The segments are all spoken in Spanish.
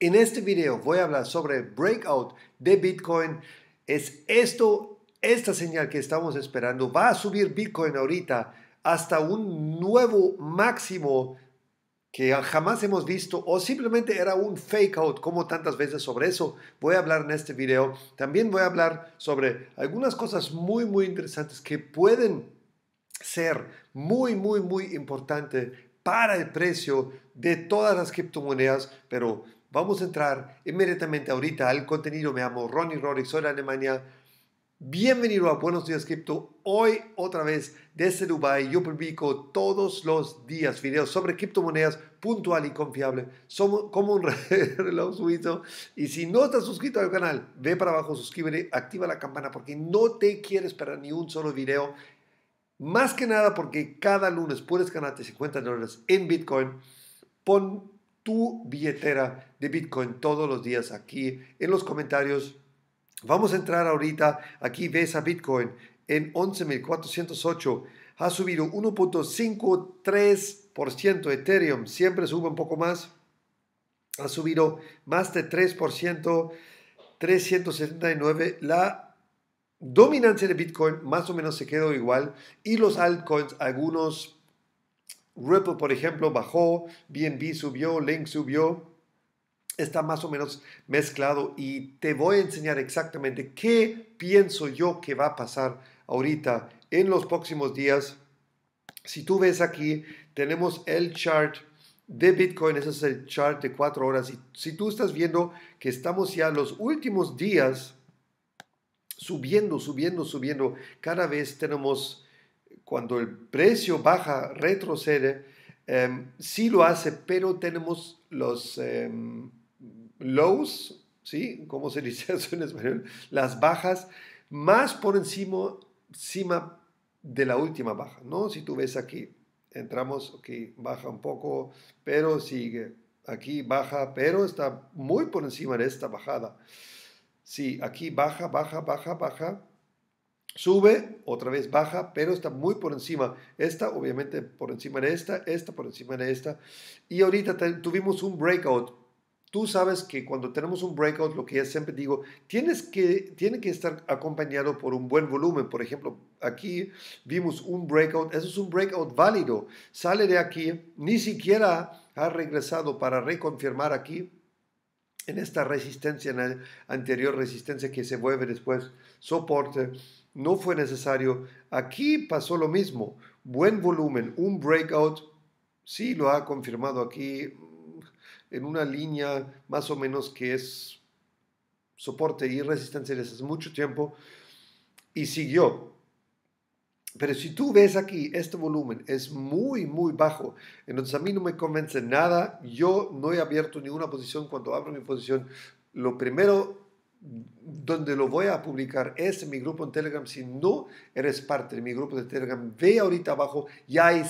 En este video voy a hablar sobre breakout de Bitcoin. ¿Es esto, esta señal que estamos esperando? ¿Va a subir Bitcoin ahorita hasta un nuevo máximo que jamás hemos visto o simplemente era un fake out como tantas veces sobre eso voy a hablar en este video también voy a hablar sobre algunas cosas muy muy interesantes que pueden ser muy muy muy importante para el precio de todas las criptomonedas pero Vamos a entrar inmediatamente ahorita al contenido. Me llamo Ronnie Rorick, soy de Alemania. Bienvenido a Buenos Días Cripto. Hoy otra vez desde Dubai yo publico todos los días videos sobre criptomonedas puntual y confiable. Somos como un reloj suizo. Y si no estás suscrito al canal, ve para abajo, suscríbete, activa la campana porque no te quieres perder ni un solo video. Más que nada porque cada lunes puedes ganarte 50 dólares en Bitcoin. Pon tu billetera de Bitcoin todos los días aquí en los comentarios. Vamos a entrar ahorita, aquí ves a Bitcoin en 11.408, ha subido 1.53%, Ethereum siempre sube un poco más, ha subido más de 3%, 379, la dominancia de Bitcoin más o menos se quedó igual y los altcoins, algunos Ripple, por ejemplo, bajó, BNB subió, Link subió. Está más o menos mezclado y te voy a enseñar exactamente qué pienso yo que va a pasar ahorita en los próximos días. Si tú ves aquí, tenemos el chart de Bitcoin, ese es el chart de cuatro horas. Y si tú estás viendo que estamos ya los últimos días subiendo, subiendo, subiendo, cada vez tenemos cuando el precio baja, retrocede, em, sí lo hace, pero tenemos los em, lows, ¿sí? ¿Cómo se dice eso en español? Las bajas más por encima, encima de la última baja, ¿no? Si tú ves aquí, entramos, aquí baja un poco, pero sigue. Aquí baja, pero está muy por encima de esta bajada. Sí, aquí baja, baja, baja, baja, sube, otra vez baja, pero está muy por encima. Esta, obviamente, por encima de esta, esta por encima de esta. Y ahorita tuvimos un breakout. Tú sabes que cuando tenemos un breakout, lo que yo siempre digo, tienes que, tiene que estar acompañado por un buen volumen. Por ejemplo, aquí vimos un breakout. Eso es un breakout válido. Sale de aquí, ni siquiera ha regresado para reconfirmar aquí en esta resistencia, en la anterior resistencia que se vuelve después soporte, no fue necesario. Aquí pasó lo mismo, buen volumen, un breakout, sí lo ha confirmado aquí mm, en una línea más o menos que es soporte y resistencia desde hace mucho tiempo y siguió. Pero si tú ves aquí, este volumen es muy, muy bajo. Entonces a mí no me convence nada. Yo no he abierto ninguna posición. Cuando abro mi posición, lo primero donde lo voy a publicar es en mi grupo en Telegram. Si no eres parte de mi grupo de Telegram, ve ahorita abajo. Ya hay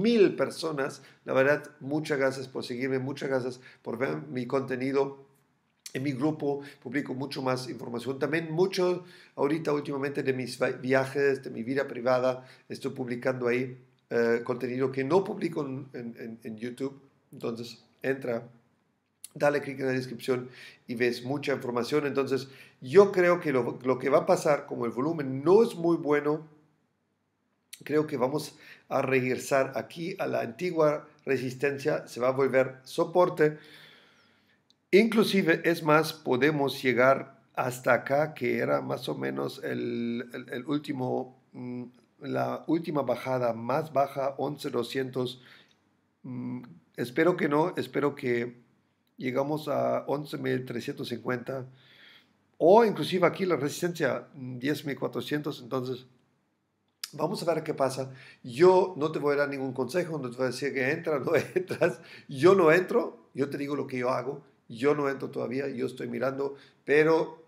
mil personas. La verdad, muchas gracias por seguirme. Muchas gracias por ver mi contenido en mi grupo publico mucho más información. También mucho ahorita últimamente de mis viajes, de mi vida privada, estoy publicando ahí eh, contenido que no publico en, YouTube. Entonces entra, dale clic en la descripción y ves mucha información. Entonces yo creo que lo, lo que va a pasar, como el volumen no es muy bueno, creo que vamos a regresar aquí a la antigua resistencia, se va a volver soporte Inclusive, es más, podemos llegar hasta acá, que era más o menos el, último, mm, la última bajada más baja, 11200. Mm, espero que no, espero que llegamos a 11350 o inclusive aquí la resistencia 10.400, entonces vamos a ver qué pasa. Yo no te voy a dar ningún consejo, no te voy a decir que entras no entras, yo no entro, yo te digo lo que yo hago yo no entro todavía, yo estoy mirando, pero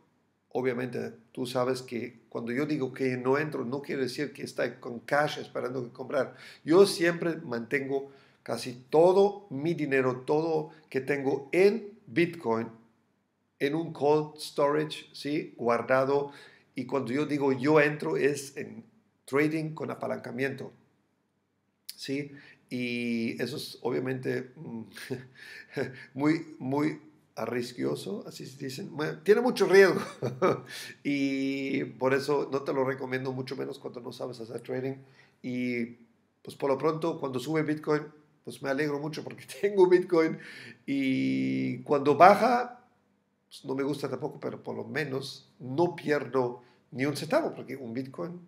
obviamente tú sabes que cuando yo digo que no entro, no quiere decir que está con cash esperando que comprar. Yo siempre mantengo casi todo mi dinero, todo que tengo en Bitcoin, en un cold storage, ¿sí? Guardado. Y cuando yo digo yo entro es en trading con apalancamiento, ¿sí? Y eso es obviamente mm, muy, muy arriesgoso, así se dicen, tiene mucho riesgo y por eso no te lo recomiendo mucho menos cuando no sabes hacer trading y pues por lo pronto cuando sube Bitcoin pues me alegro mucho porque tengo Bitcoin y cuando baja pues no me gusta tampoco pero por lo menos no pierdo ni un centavo porque un Bitcoin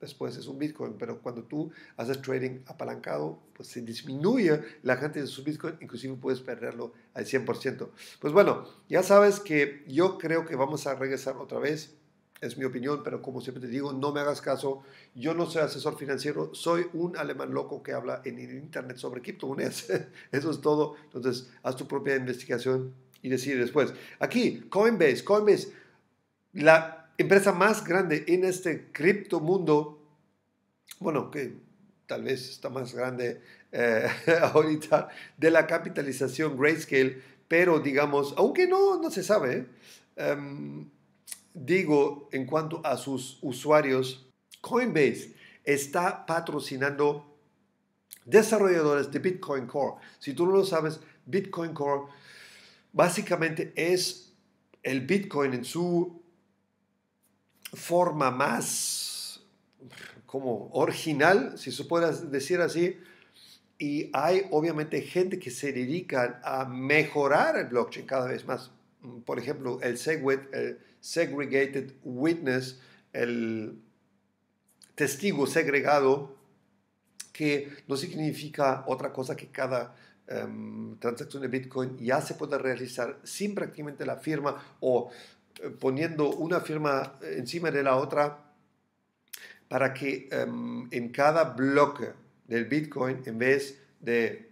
después es un Bitcoin, pero cuando tú haces trading apalancado, pues se disminuye la gente de su Bitcoin, inclusive puedes perderlo al 100%. Pues bueno, ya sabes que yo creo que vamos a regresar otra vez, es mi opinión, pero como siempre te digo, no me hagas caso, yo no soy asesor financiero, soy un alemán loco que habla en internet sobre criptomonedas, eso es todo, entonces haz tu propia investigación y decide después. Aquí, Coinbase, Coinbase, la empresa más grande en este cripto mundo, bueno, que tal vez está más grande eh, ahorita, de la capitalización Grayscale, pero digamos, aunque no, no se sabe, em, digo en cuanto a sus usuarios, Coinbase está patrocinando desarrolladores de Bitcoin Core. Si tú no lo sabes, Bitcoin Core básicamente es el Bitcoin en su forma más como original, si se puede decir así, y hay obviamente gente que se dedica a mejorar el blockchain cada vez más. Por ejemplo, el, segwit, el Segregated Witness, el testigo segregado, que no significa otra cosa que cada em, transacción de Bitcoin ya se puede realizar sin prácticamente la firma o poniendo una firma encima de la otra para que em, en cada bloque del Bitcoin, en vez de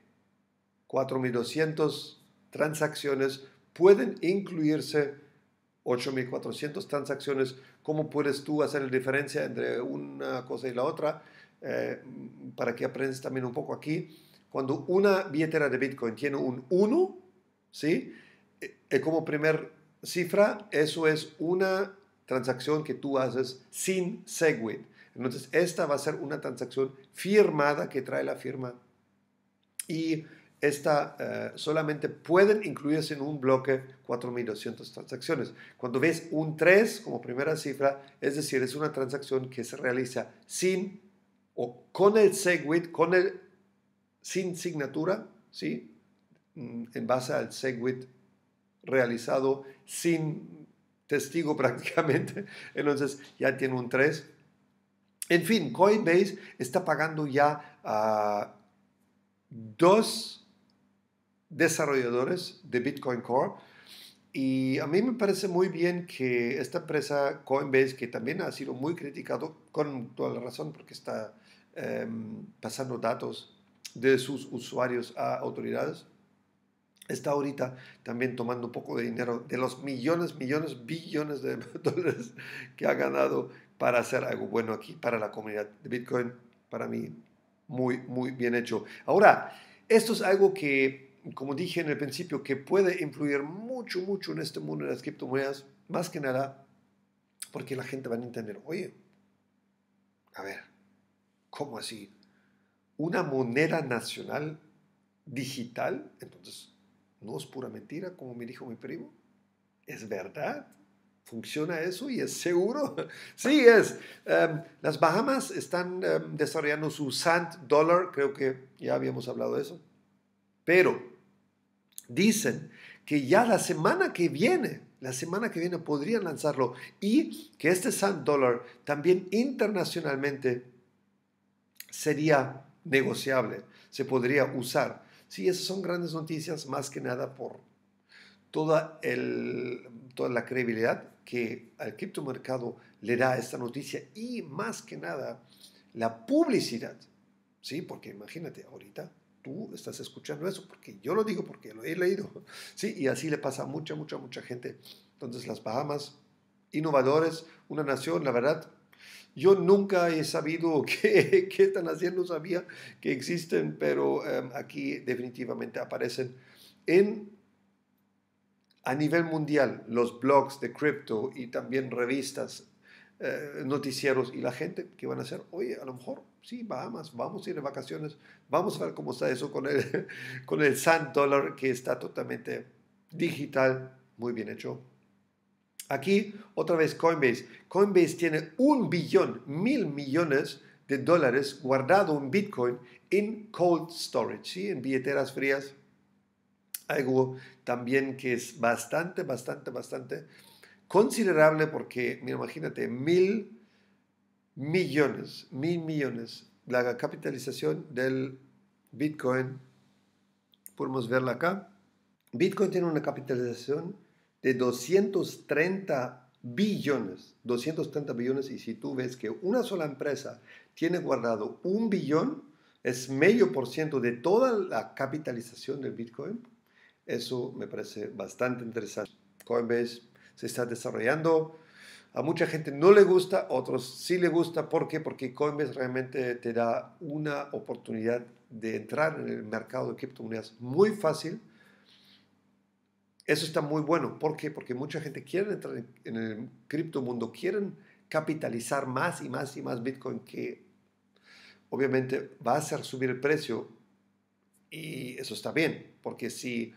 4.200 transacciones, pueden incluirse 8.400 transacciones. ¿Cómo puedes tú hacer la diferencia entre una cosa y la otra? Eh, para que aprendas también un poco aquí. Cuando una billetera de Bitcoin tiene un 1, ¿sí? Eh, es como primer cifra, eso es una transacción que tú haces sin SegWit. Entonces, esta va a ser una transacción firmada que trae la firma. Y esta eh, solamente pueden incluirse en un bloque 4.200 transacciones. Cuando ves un 3 como primera cifra, es decir, es una transacción que se realiza sin o con el SegWit, con el, sin signatura, ¿sí? Mm, en base al SegWit realizado sin testigo prácticamente. Entonces ya tiene un 3. En fin, Coinbase está pagando ya a dos desarrolladores de Bitcoin Core. Y a mí me parece muy bien que esta empresa Coinbase, que también ha sido muy criticado con toda la razón porque está em, pasando datos de sus usuarios a autoridades, está ahorita también tomando un poco de dinero de los millones, millones, billones de dólares que ha ganado para hacer algo bueno aquí para la comunidad de Bitcoin. Para mí, muy, muy bien hecho. Ahora, esto es algo que, como dije en el principio, que puede influir mucho, mucho en este mundo de las criptomonedas, más que nada porque la gente va a entender, oye, a ver, ¿cómo así? ¿Una moneda nacional digital? Entonces, no es pura mentira, como me dijo mi primo. Es verdad. ¿Funciona eso y es seguro? sí, es. Em, las Bahamas están em, desarrollando su Sand Dollar, creo que ya habíamos hablado de eso. Pero dicen que ya la semana que viene, la semana que viene podrían lanzarlo y que este Sand Dollar también internacionalmente sería negociable, se podría usar. Sí, esas son grandes noticias, más que nada por toda, el, toda la credibilidad que al criptomercado le da esta noticia y más que nada la publicidad. Sí, porque imagínate, ahorita tú estás escuchando eso, porque yo lo digo, porque lo he leído. Sí, y así le pasa a mucha, mucha, mucha gente. Entonces las Bahamas, innovadores, una nación, la verdad, yo nunca he sabido qué, están haciendo, sabía que existen, pero em, aquí definitivamente aparecen. En, a nivel mundial, los blogs de cripto y también revistas, eh, noticieros y la gente que van a hacer, oye, a lo mejor sí, Bahamas, vamos a ir de vacaciones, vamos a ver cómo está eso con el, con el Sand Dollar que está totalmente digital, muy bien hecho. Aquí, otra vez Coinbase. Coinbase tiene un billón, mil millones de dólares guardado en Bitcoin en cold storage, en billeteras frías. Algo también que es bastante, bastante, bastante considerable porque, mira, imagínate, mil millones, mil millones, la capitalización del Bitcoin. Podemos verla acá. Bitcoin tiene una capitalización de 230 billones, 230 billones, y si tú ves que una sola empresa tiene guardado un billón, es medio por ciento de toda la capitalización del Bitcoin, eso me parece bastante interesante. Coinbase se está desarrollando, a mucha gente no le gusta, a otros sí le gusta. ¿Por qué? Porque Coinbase realmente te da una oportunidad de entrar en el mercado de criptomonedas muy fácil eso está muy bueno. ¿Por qué? Porque mucha gente quiere entrar en el cripto mundo quieren capitalizar más y más y más Bitcoin que obviamente va a hacer subir el precio y eso está bien, porque si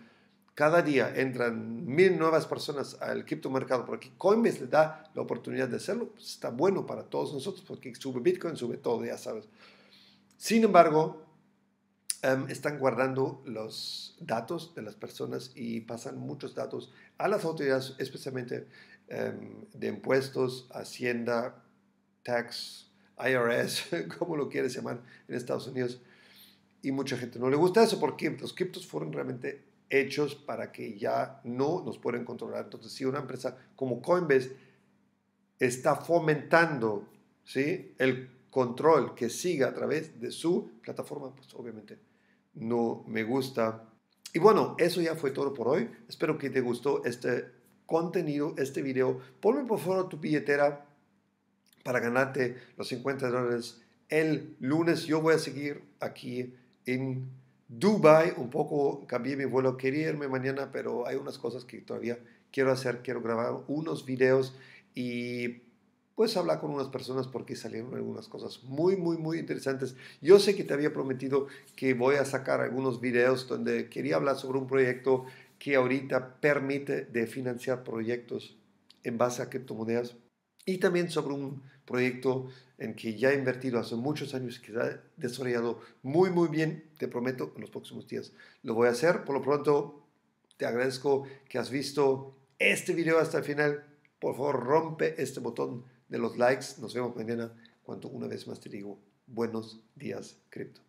cada día entran mil nuevas personas al cripto mercado porque Coinbase le da la oportunidad de hacerlo, pues está bueno para todos nosotros, porque sube Bitcoin, sube todo, ya sabes. Sin embargo, Em, están guardando los datos de las personas y pasan muchos datos a las autoridades, especialmente em, de impuestos, Hacienda, Tax, IRS, como lo quieres llamar en Estados Unidos. Y mucha gente no le gusta eso porque los criptos fueron realmente hechos para que ya no nos pueden controlar. Entonces, si una empresa como Coinbase está fomentando ¿sí? el control que siga a través de su plataforma, pues obviamente no me gusta. Y bueno, eso ya fue todo por hoy. Espero que te gustó este contenido, este video. Ponme por favor tu billetera para ganarte los 50 dólares el lunes. Yo voy a seguir aquí en Dubai. Un poco cambié mi vuelo. Quería irme mañana, pero hay unas cosas que todavía quiero hacer. Quiero grabar unos videos y puedes hablar con unas personas porque salieron algunas cosas muy, muy, muy interesantes. Yo sé que te había prometido que voy a sacar algunos videos donde quería hablar sobre un proyecto que ahorita permite de financiar proyectos en base a criptomonedas y también sobre un proyecto en que ya he invertido hace muchos años que se ha desarrollado muy muy bien, te prometo, en los próximos días lo voy a hacer. Por lo pronto, te agradezco que has visto este video hasta el final. Por favor, rompe este botón de los likes. Nos vemos mañana cuando una vez más te digo buenos días cripto.